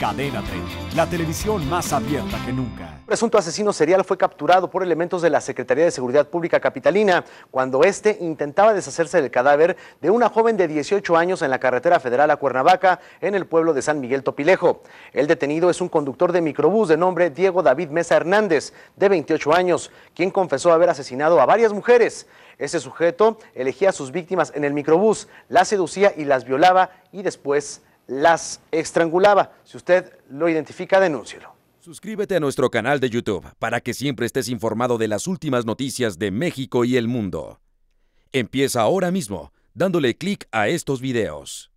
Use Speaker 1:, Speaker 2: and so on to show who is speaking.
Speaker 1: Cadena 30, la televisión más abierta que nunca. Un
Speaker 2: presunto asesino serial fue capturado por elementos de la Secretaría de Seguridad Pública Capitalina cuando este intentaba deshacerse del cadáver de una joven de 18 años en la carretera federal a Cuernavaca, en el pueblo de San Miguel Topilejo. El detenido es un conductor de microbús de nombre Diego David Mesa Hernández, de 28 años, quien confesó haber asesinado a varias mujeres. Ese sujeto elegía a sus víctimas en el microbús, las seducía y las violaba y después las estrangulaba. Si usted lo identifica, denúncielo.
Speaker 3: Suscríbete a nuestro canal de YouTube para que siempre estés informado de las últimas noticias de México y el mundo. Empieza ahora mismo dándole clic a estos videos.